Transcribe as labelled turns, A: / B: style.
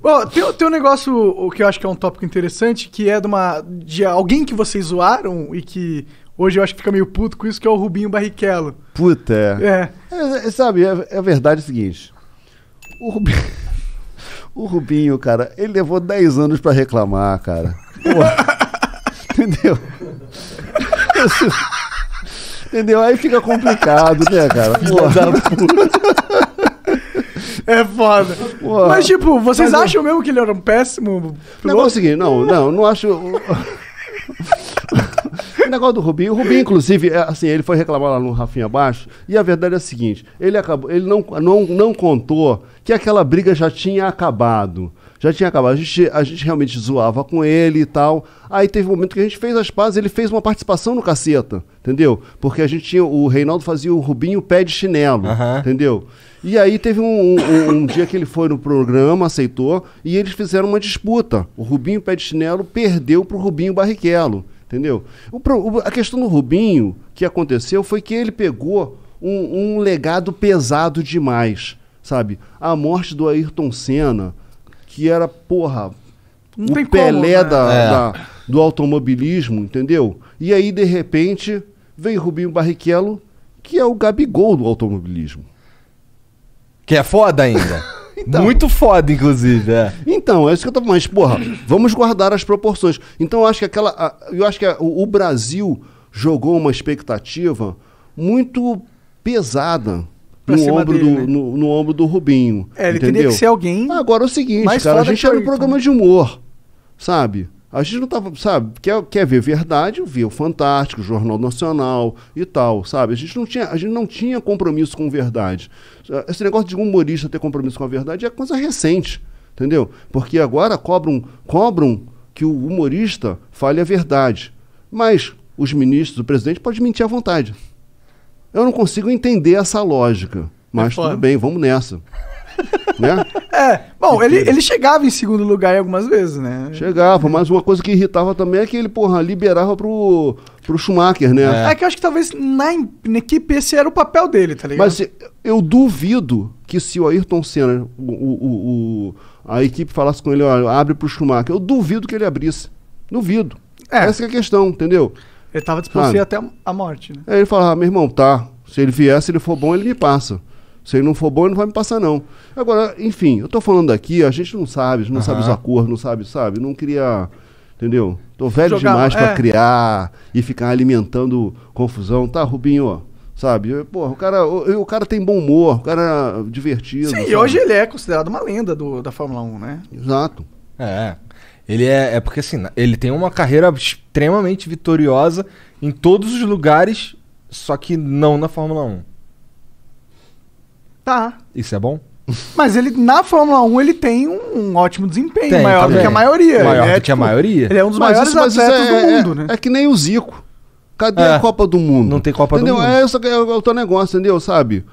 A: Bom, tem, tem um negócio que eu acho que é um tópico interessante, que é de, uma, de alguém que vocês zoaram e que hoje eu acho que fica meio puto com isso, que é o Rubinho Barrichello. Puta, é. é. é, é sabe, é, a é verdade é o seguinte. O Rubinho, o Rubinho, cara, ele levou 10 anos pra reclamar, cara. Entendeu? Entendeu? Aí fica complicado, né, cara? Porra. É foda. Mas, tipo, vocês Mas, é. acham mesmo que ele era um péssimo piloto? Não, é seguinte, não, não, não acho. o negócio do Rubinho, o Rubinho, inclusive, é, assim, ele foi reclamar lá no Rafinha Baixo, e a verdade é a seguinte: ele acabou, ele não, não, não contou que aquela briga já tinha acabado já tinha acabado. A gente, a gente realmente zoava com ele e tal. Aí teve um momento que a gente fez as pazes, ele fez uma participação no caceta, entendeu? Porque a gente tinha. O Reinaldo fazia o Rubinho pé de chinelo, uhum. entendeu? E aí teve um, um, um, dia que ele foi no programa, aceitou, e eles fizeram uma disputa. O Rubinho pé de chinelo perdeu pro Rubinho Barrichello, entendeu? o, a questão do Rubinho que aconteceu foi que ele pegou um, um legado pesado demais, sabe? A morte do Ayrton Senna que era, porra, Não o Pelé como, né? da, é. da, do automobilismo, entendeu? E aí, de repente, vem Rubinho Barrichello, que é o Gabigol do automobilismo. Que é foda ainda. então, Muito foda, inclusive, é. Então, é isso que eu tô falando. Mas, porra, vamos guardar as proporções. Então, eu acho que aquela. eu acho que a, o, o Brasil jogou uma expectativa muito pesada no ombro, dele, do, né? no, no, ombro do Rubinho. É, ele entendeu? teria que ser alguém. Agora é o seguinte, cara, a gente era tá um programa de humor, sabe? A gente não tava, sabe, quer, quer ver verdade, vê o Fantástico, o Jornal Nacional e tal, sabe? A gente não tinha, a gente não tinha compromisso com verdade. Esse negócio de humorista ter compromisso com a verdade é coisa recente, entendeu? Porque agora cobram, cobram que o humorista fale a verdade. Mas os ministros, o presidente pode mentir à vontade. Eu não consigo entender essa lógica. Mas é tudo bem, vamos nessa. né? É, bom, ele, ele chegava em segundo lugar algumas vezes, né? Chegava, mas uma coisa que irritava também é que ele, porra, liberava pro, pro Schumacher, né? É. é que eu acho que talvez na, na, equipe esse era o papel dele, tá ligado? Mas eu duvido que se o Ayrton Senna, o, o, o a equipe falasse com ele, olha, abre pro Schumacher, eu duvido que ele abrisse. Duvido. É. Essa é a questão, entendeu? Ele estava disposto a ir até a morte, né? Aí ele falava, ah, meu irmão, tá. Se ele vier, se ele for bom, ele me passa. Se ele não for bom, ele não vai me passar, não. Agora, enfim, eu tô falando aqui, a gente não sabe, a gente não sabe os acordos, não sabe, sabe? Não queria. Entendeu? Tô velho Jogar, demais para é. criar e ficar alimentando confusão, tá, Rubinho? Sabe? Porra, o cara, o, o cara tem bom humor, o cara é divertido. Sim, sabe? e hoje ele é considerado uma lenda do, da Fórmula 1, né? Exato. É. Ele é, é porque assim, ele tem uma carreira extremamente vitoriosa em todos os lugares, só que não na Fórmula 1. Tá. Isso é bom? Mas ele, na Fórmula 1, ele tem um, um ótimo desempenho, tem, maior também. do que a maioria. Maior é, do que a tipo, maioria. Ele é um dos mas maiores isso, atletas é, do mundo, é, né? É que nem o Zico. Cadê é. a Copa do Mundo? Não tem Copa entendeu? do Mundo. É, isso que é, é o teu negócio, entendeu? Sabe?